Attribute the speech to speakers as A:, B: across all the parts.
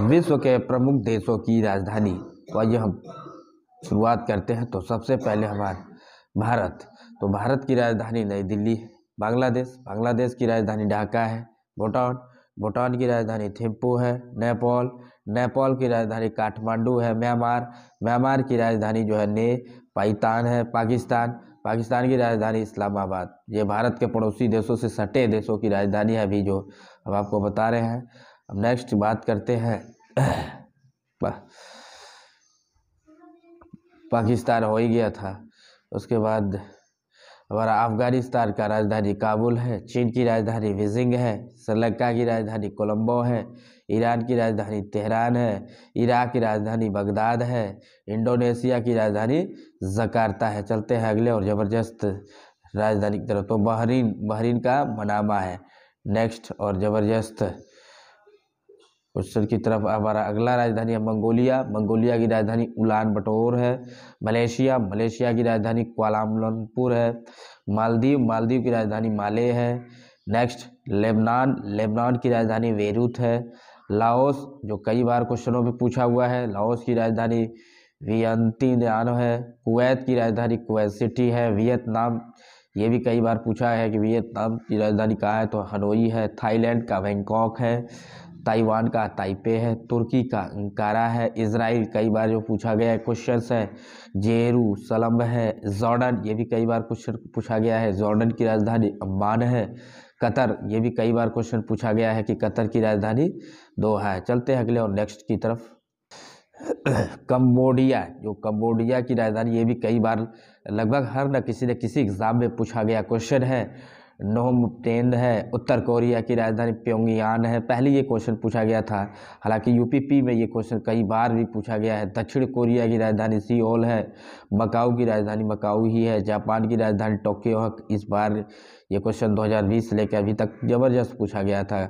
A: विश्व के प्रमुख देशों की राजधानी तो आइए हम शुरुआत करते हैं तो सबसे पहले हमारे भारत तो भारत की राजधानी नई दिल्ली है बांग्लादेश बांग्लादेश की राजधानी ढाका है भूटान भूटान की राजधानी थिम्पू है नेपाल नेपाल की राजधानी काठमांडू है म्यांमार म्यांमार की राजधानी जो है ने पाइतान है पाकिस्तान पाकिस्तान की राजधानी इस्लामाबाद ये भारत के पड़ोसी देशों से सटे देशों की राजधानी है अभी जो हम आपको बता रहे हैं अब नेक्स्ट बात करते हैं पाकिस्तान हो ही गया था उसके बाद हमारा अफ़गानिस्तान का राजधानी काबुल है चीन की राजधानी बीजिंग है श्रीलंका की राजधानी कोलंबो है ईरान की राजधानी तेहरान है इराक की राजधानी बगदाद है इंडोनेशिया की राजधानी जकार्ता है चलते हैं अगले और ज़बरदस्त राजधानी की तरफ तो बहरीन बहरीन का मनामा है नेक्स्ट और ज़बरदस्त क्वेश्चन की तरफ हमारा अगला राजधानी है मंगोलिया मंगोलिया की राजधानी उलान बटोर है मलेशिया मलेशिया की राजधानी क्वालामपुर है मालदीव मालदीव की राजधानी माले है नेक्स्ट लेबनान लेबनान की राजधानी वेरूथ है लाओस जो कई बार क्वेश्चनों में पूछा हुआ है लाओस की राजधानी वियंती है कुवैत की राजधानी कुवैत सिटी है वियतनाम ये भी कई बार पूछा है कि वियतनाम की राजधानी कहाँ है तो हनोई है थाईलैंड का बैंकॉक है ताइवान का ताइपे है तुर्की का अंकारा है इसराइल कई बार जो पूछा गया है क्वेश्चंस है सलम्ब है जॉर्डन ये भी कई बार क्वेश्चन पूछा गया है जॉर्डन की राजधानी अम्बान है कतर ये भी कई बार क्वेश्चन पूछा गया है कि कतर की राजधानी दो है चलते हैं अगले और नेक्स्ट की तरफ कम्बोडिया जो कम्बोडिया की राजधानी ये भी कई बार लगभग हर न किसी न किसी एग्ज़ाम में पूछा गया क्वेश्चन है नोहमुप्तेंद है उत्तर कोरिया की राजधानी प्योंगयांग है पहले ये क्वेश्चन पूछा गया था हालांकि यूपीपी में ये क्वेश्चन कई बार भी पूछा गया है दक्षिण कोरिया की राजधानी सियोल है मकाऊ की राजधानी मकाऊ ही है जापान की राजधानी टोक्यो है इस बार ये क्वेश्चन 2020 से लेकर अभी तक ज़बरदस्त पूछा गया था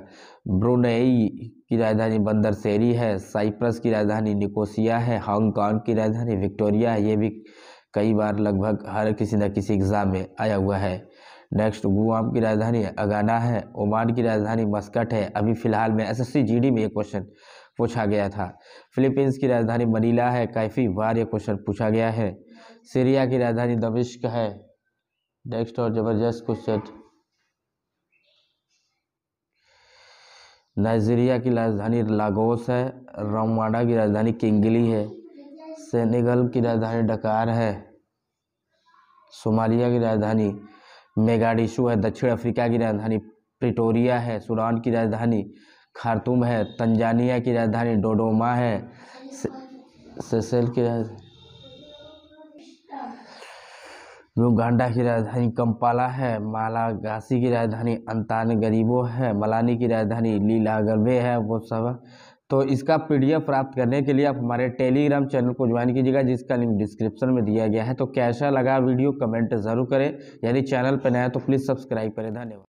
A: ब्रुनेई की राजधानी बंदर सेरी है साइप्रस की राजधानी निकोसिया है हांगकॉन्ग की राजधानी विक्टोरिया है ये भी कई बार लगभग हर किसी न किसी एग्ज़ाम में आया हुआ है नेक्स्ट गुआम की राजधानी अगाना है ओमान की राजधानी मस्कट है अभी फ़िलहाल में एस एस में ये क्वेश्चन पूछा गया था फिलीपींस की राजधानी मनीला है काफ़ी बार ये क्वेश्चन पूछा गया है सीरिया की राजधानी दमिश्क है नेक्स्ट और ज़बरदस्त क्वेश्चन नाइजीरिया की राजधानी लागोस है रोमाडा की राजधानी किंगली है सेनेगल की राजधानी डकार है सोमालिया की राजधानी मेगाडिशु है दक्षिण अफ्रीका की राजधानी प्रिटोरिया है सूडान की राजधानी खारतूम है तंजानिया की राजधानी डोडोमा है से, सेसेल की राजधानी उगांडा की राजधानी कंपाला है मालागासी की राजधानी अंतान गरीबो है मलानी की राजधानी लीलागरबे है वो सब तो इसका पीडीएफ प्राप्त करने के लिए आप हमारे टेलीग्राम चैनल को ज्वाइन कीजिएगा जिसका लिंक डिस्क्रिप्शन में दिया गया है तो कैसा लगा वीडियो कमेंट ज़रूर करें यदि चैनल पर नया तो प्लीज़ सब्सक्राइब करें धन्यवाद